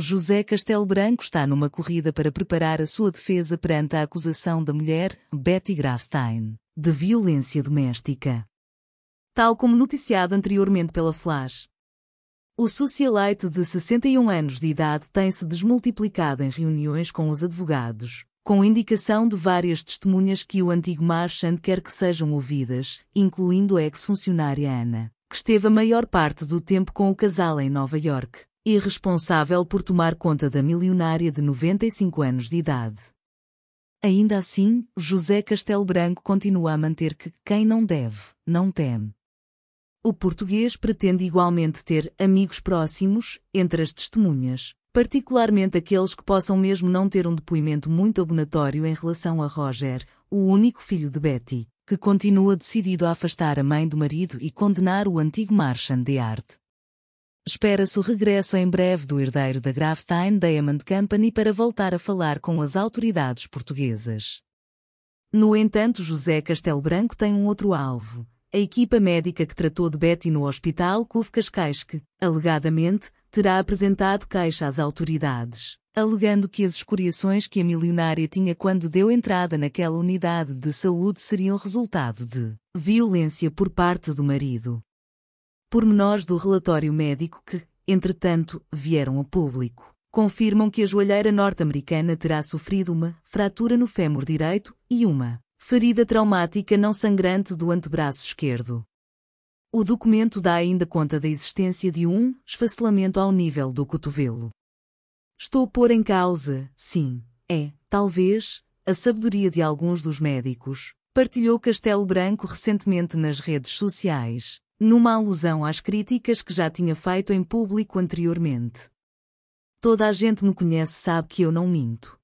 José Castelo Branco está numa corrida para preparar a sua defesa perante a acusação da mulher, Betty Grafstein, de violência doméstica. Tal como noticiado anteriormente pela Flash, o socialite de 61 anos de idade tem-se desmultiplicado em reuniões com os advogados, com indicação de várias testemunhas que o antigo Marchand quer que sejam ouvidas, incluindo a ex-funcionária Ana, que esteve a maior parte do tempo com o casal em Nova York e responsável por tomar conta da milionária de 95 anos de idade. Ainda assim, José Castelo Branco continua a manter que quem não deve, não teme. O português pretende igualmente ter amigos próximos entre as testemunhas, particularmente aqueles que possam mesmo não ter um depoimento muito abonatório em relação a Roger, o único filho de Betty, que continua decidido a afastar a mãe do marido e condenar o antigo marchand de arte Espera-se o regresso em breve do herdeiro da Grafstein Diamond Company para voltar a falar com as autoridades portuguesas. No entanto, José Castelo Branco tem um outro alvo. A equipa médica que tratou de Betty no hospital Cuve Cascais que, alegadamente, terá apresentado queixa às autoridades, alegando que as escoriações que a milionária tinha quando deu entrada naquela unidade de saúde seriam resultado de violência por parte do marido pormenores do relatório médico que, entretanto, vieram ao público. Confirmam que a joalheira norte-americana terá sofrido uma fratura no fêmur direito e uma ferida traumática não sangrante do antebraço esquerdo. O documento dá ainda conta da existência de um esfacelamento ao nível do cotovelo. Estou a pôr em causa, sim, é, talvez, a sabedoria de alguns dos médicos, partilhou Castelo Branco recentemente nas redes sociais numa alusão às críticas que já tinha feito em público anteriormente. Toda a gente me conhece sabe que eu não minto.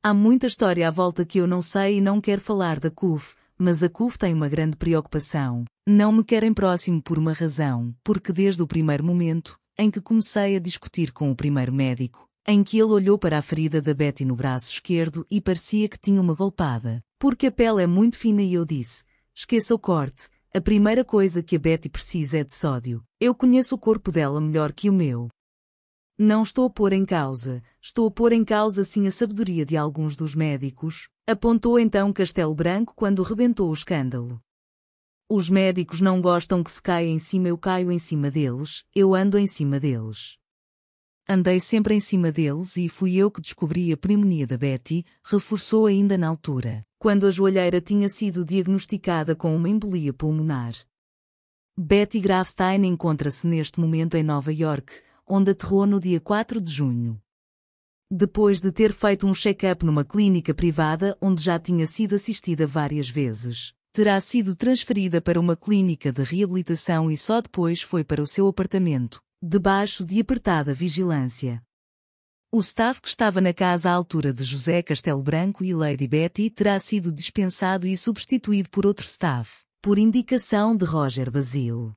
Há muita história à volta que eu não sei e não quero falar da CUF, mas a CUF tem uma grande preocupação. Não me querem próximo por uma razão, porque desde o primeiro momento, em que comecei a discutir com o primeiro médico, em que ele olhou para a ferida da Betty no braço esquerdo e parecia que tinha uma golpada, porque a pele é muito fina e eu disse, esqueça o corte, a primeira coisa que a Betty precisa é de sódio. Eu conheço o corpo dela melhor que o meu. Não estou a pôr em causa, estou a pôr em causa sim a sabedoria de alguns dos médicos, apontou então Castelo Branco quando rebentou o escândalo. Os médicos não gostam que se caia em cima, eu caio em cima deles, eu ando em cima deles. Andei sempre em cima deles e fui eu que descobri a pneumonia da Betty, reforçou ainda na altura quando a joalheira tinha sido diagnosticada com uma embolia pulmonar. Betty Grafstein encontra-se neste momento em Nova York, onde aterrou no dia 4 de junho. Depois de ter feito um check-up numa clínica privada onde já tinha sido assistida várias vezes, terá sido transferida para uma clínica de reabilitação e só depois foi para o seu apartamento, debaixo de apertada vigilância. O staff que estava na casa à altura de José Castelo Branco e Lady Betty terá sido dispensado e substituído por outro staff, por indicação de Roger Basil.